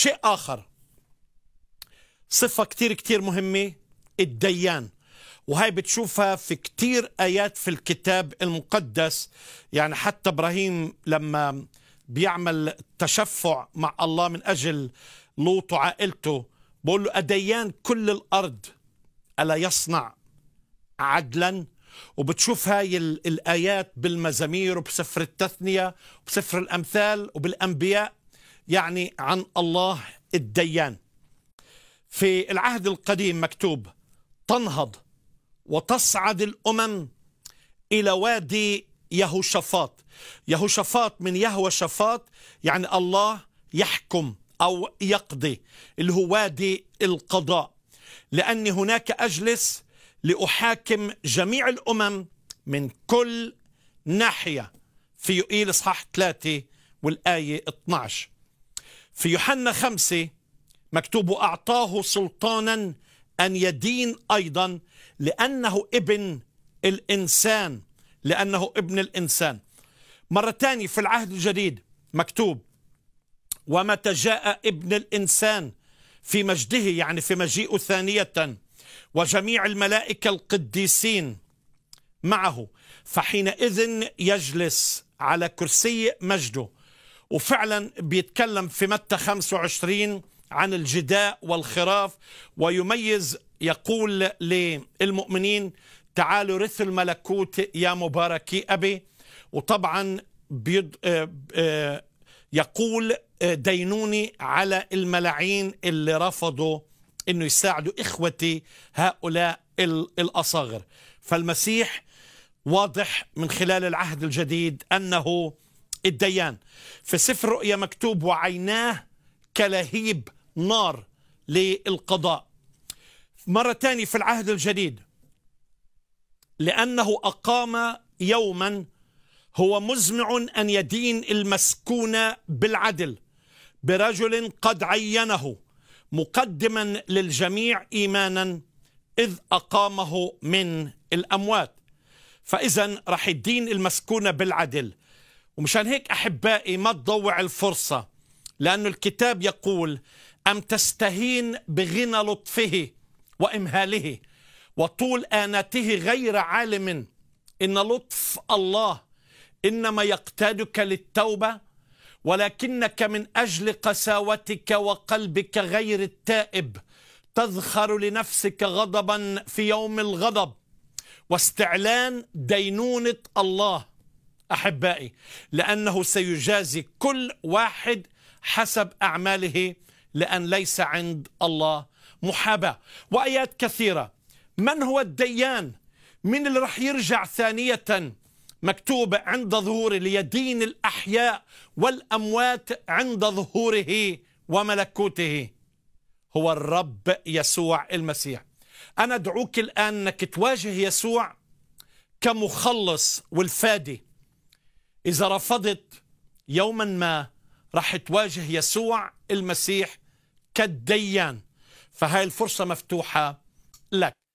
شيء آخر صفة كتير كتير مهمة الديان وهي بتشوفها في كتير آيات في الكتاب المقدس يعني حتى إبراهيم لما بيعمل تشفع مع الله من أجل لوط وعائلته بقول له أديان كل الأرض ألا يصنع عدلا وبتشوف هاي الآيات بالمزامير وبسفر التثنية وبسفر الأمثال وبالأنبياء يعني عن الله الديان في العهد القديم مكتوب تنهض وتصعد الأمم إلى وادي يهوشافاط يهوشافاط من يهوى شفاط يعني الله يحكم أو يقضي اللي هو وادي القضاء لأني هناك أجلس لأحاكم جميع الأمم من كل ناحية في يقيل إصحاح 3 والآية 12 في يوحنا خمسة مكتوب أعطاه سلطانا أن يدين أيضا لأنه ابن الإنسان لأنه ابن الإنسان مرة ثانية في العهد الجديد مكتوب ومتى جاء ابن الإنسان في مجده يعني في مجيئه ثانية وجميع الملائكة القديسين معه فحينئذ يجلس على كرسي مجده وفعلا بيتكلم في متى 25 عن الجداء والخراف ويميز يقول للمؤمنين تعالوا رث الملكوت يا مباركي أبي وطبعا بيض... آه، آه، يقول آه، دينوني على الملعين اللي رفضوا انه يساعدوا اخوتي هؤلاء الاصاغر فالمسيح واضح من خلال العهد الجديد انه الديان في سفر رؤيا مكتوب وعيناه كلهيب نار للقضاء مرة ثانية في العهد الجديد لأنه أقام يوما هو مزمع أن يدين المسكون بالعدل برجل قد عينه مقدما للجميع إيمانا إذ أقامه من الأموات فإذا رح يدين المسكون بالعدل ومشان هيك أحبائي ما تضوع الفرصة لأن الكتاب يقول أم تستهين بغنى لطفه وإمهاله وطول اناته غير عالم إن لطف الله إنما يقتادك للتوبة ولكنك من أجل قساوتك وقلبك غير التائب تذخر لنفسك غضبا في يوم الغضب واستعلان دينونة الله أحبائي لأنه سيجازي كل واحد حسب أعماله لأن ليس عند الله محاباة وآيات كثيرة من هو الديان من اللي رح يرجع ثانية مكتوب عند ظهوره ليدين الأحياء والأموات عند ظهوره وملكوته هو الرب يسوع المسيح أنا أدعوك الآن أنك تواجه يسوع كمخلص والفادي إذا رفضت يوما ما رح تواجه يسوع المسيح كالديان فهاي الفرصة مفتوحة لك